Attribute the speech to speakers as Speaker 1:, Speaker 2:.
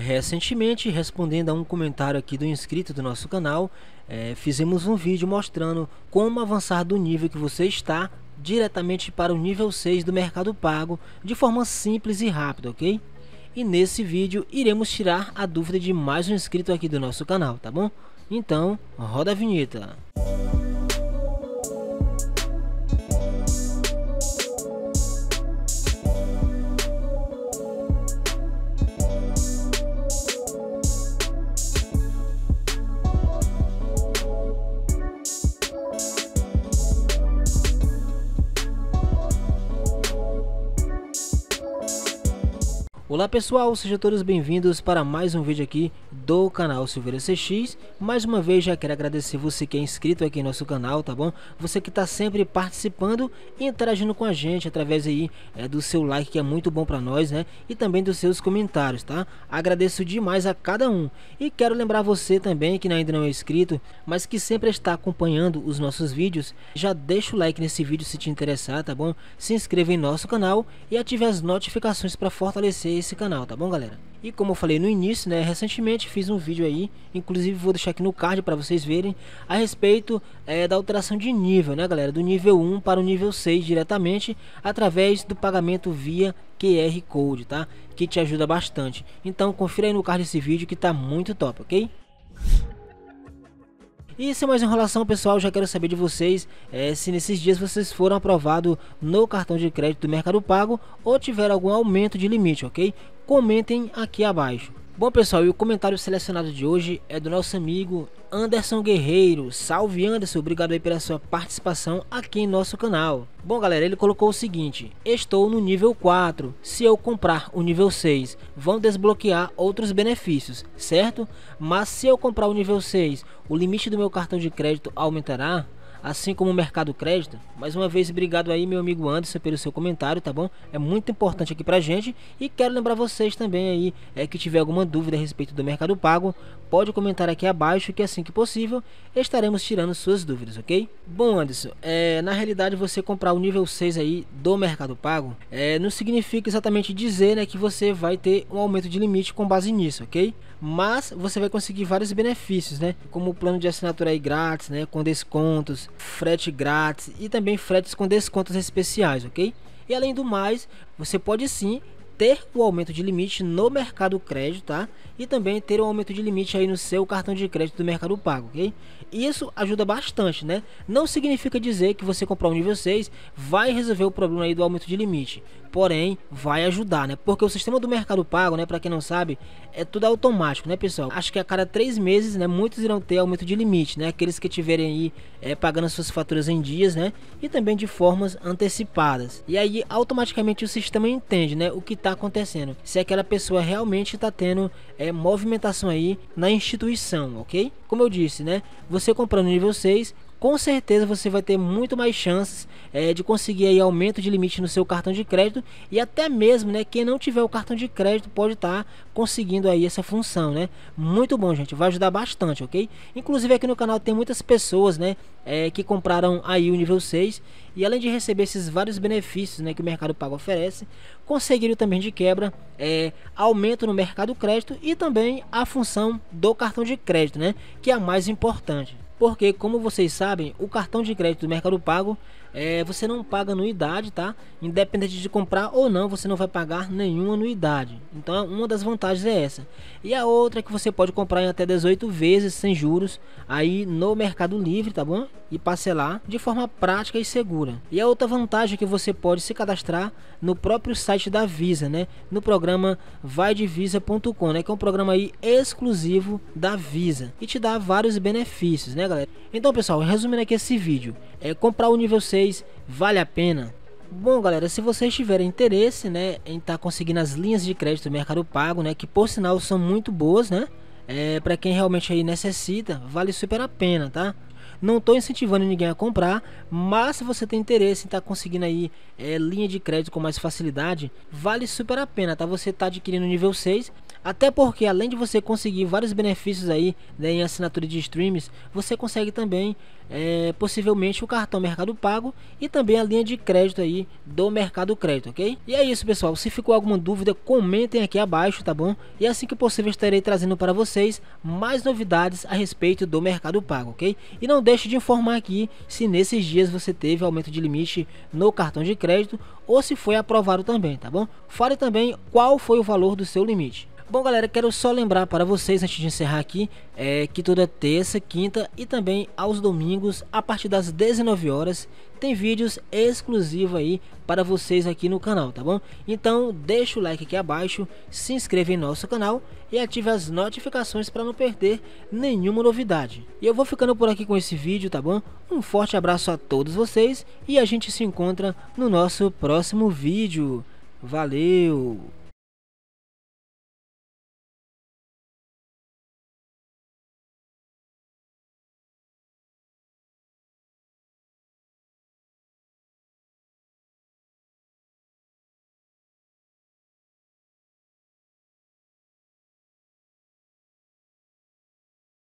Speaker 1: Recentemente, respondendo a um comentário aqui do inscrito do nosso canal, é, fizemos um vídeo mostrando como avançar do nível que você está diretamente para o nível 6 do Mercado Pago de forma simples e rápida, ok? E nesse vídeo iremos tirar a dúvida de mais um inscrito aqui do nosso canal, tá bom? Então, roda a vinheta. Música Olá pessoal, sejam todos bem-vindos para mais um vídeo aqui do canal Silveira CX Mais uma vez já quero agradecer você que é inscrito aqui no nosso canal, tá bom? Você que está sempre participando e interagindo com a gente através aí é, do seu like que é muito bom para nós, né? E também dos seus comentários, tá? Agradeço demais a cada um E quero lembrar você também que ainda não é inscrito, mas que sempre está acompanhando os nossos vídeos Já deixa o like nesse vídeo se te interessar, tá bom? Se inscreva em nosso canal e ative as notificações para fortalecer esse canal, tá bom galera? E como eu falei no início, né, recentemente fiz um vídeo aí, inclusive vou deixar aqui no card para vocês verem, a respeito é, da alteração de nível, né galera, do nível 1 para o nível 6 diretamente, através do pagamento via QR Code, tá? Que te ajuda bastante. Então confira aí no card esse vídeo que tá muito top, ok? E sem mais enrolação, pessoal, já quero saber de vocês é, se nesses dias vocês foram aprovados no cartão de crédito do Mercado Pago ou tiveram algum aumento de limite, ok? Comentem aqui abaixo. Bom pessoal, e o comentário selecionado de hoje é do nosso amigo Anderson Guerreiro. Salve Anderson, obrigado aí pela sua participação aqui em nosso canal. Bom galera, ele colocou o seguinte, estou no nível 4, se eu comprar o nível 6 vão desbloquear outros benefícios, certo? Mas se eu comprar o nível 6 o limite do meu cartão de crédito aumentará? assim como o mercado crédito. Mais uma vez, obrigado aí, meu amigo Anderson, pelo seu comentário, tá bom? É muito importante aqui pra gente. E quero lembrar vocês também aí, é, que tiver alguma dúvida a respeito do mercado pago, pode comentar aqui abaixo que assim que possível estaremos tirando suas dúvidas, ok? Bom, Anderson, é, na realidade você comprar o nível 6 aí do mercado pago é, não significa exatamente dizer né, que você vai ter um aumento de limite com base nisso, ok? Mas você vai conseguir vários benefícios, né? Como o plano de assinatura aí grátis, né? Com descontos, frete grátis e também fretes com descontos especiais, ok? E além do mais, você pode sim ter o aumento de limite no mercado crédito, tá? E também ter um aumento de limite aí no seu cartão de crédito do mercado pago, ok? Isso ajuda bastante, né? Não significa dizer que você comprar um nível 6 vai resolver o problema aí do aumento de limite, porém vai ajudar, né? Porque o sistema do mercado pago, né, para quem não sabe, é tudo automático, né, pessoal? Acho que a cada três meses, né, muitos irão ter aumento de limite, né? Aqueles que tiverem aí é, pagando suas faturas em dias, né? E também de formas antecipadas. E aí automaticamente o sistema entende, né, o que está está acontecendo, se aquela pessoa realmente está tendo é, movimentação aí na instituição, ok? Como eu disse, né? Você comprando nível 6, com certeza você vai ter muito mais chances é, de conseguir aí aumento de limite no seu cartão de crédito e até mesmo, né, quem não tiver o cartão de crédito pode estar tá conseguindo aí essa função, né? Muito bom, gente, vai ajudar bastante, ok? Inclusive aqui no canal tem muitas pessoas, né, é, que compraram aí o nível 6 e além de receber esses vários benefícios, né, que o mercado pago oferece, conseguiram também de quebra é, aumento no mercado crédito e também a função do cartão de crédito, né, que é a mais importante porque como vocês sabem, o cartão de crédito do Mercado Pago é, você não paga anuidade, tá? Independente de comprar ou não, você não vai pagar nenhuma anuidade. Então, uma das vantagens é essa. E a outra é que você pode comprar em até 18 vezes sem juros aí no Mercado Livre, tá bom? E parcelar de forma prática e segura. E a outra vantagem é que você pode se cadastrar no próprio site da Visa, né? No programa vaidevisa.com, né? Que é um programa aí exclusivo da Visa e te dá vários benefícios, né, galera? Então, pessoal, resumindo aqui esse vídeo, é comprar o nível 6 vocês, vale a pena. Bom, galera, se vocês tiverem interesse, né, em estar tá conseguindo as linhas de crédito do Mercado Pago, né, que por sinal são muito boas, né, é, para quem realmente aí necessita, vale super a pena, tá? Não estou incentivando ninguém a comprar, mas se você tem interesse em estar tá conseguindo aí é, linha de crédito com mais facilidade, vale super a pena, tá? Você está adquirindo nível 6, até porque além de você conseguir vários benefícios aí né, em assinatura de streams, você consegue também é, possivelmente o cartão Mercado Pago e também a linha de crédito aí do Mercado Crédito, ok? E é isso pessoal, se ficou alguma dúvida comentem aqui abaixo, tá bom? E é assim que possível estarei trazendo para vocês mais novidades a respeito do Mercado Pago, ok? E não deixe de informar aqui se nesses dias você teve aumento de limite no cartão de crédito ou se foi aprovado também, tá bom? Fale também qual foi o valor do seu limite. Bom, galera, quero só lembrar para vocês, antes de encerrar aqui, é, que toda terça, quinta e também aos domingos, a partir das 19 horas, tem vídeos exclusivos aí para vocês aqui no canal, tá bom? Então, deixa o like aqui abaixo, se inscreva em nosso canal e ative as notificações para não perder nenhuma novidade. E eu vou ficando por aqui com esse vídeo, tá bom? Um forte abraço a todos vocês e a gente se encontra no nosso próximo vídeo. Valeu!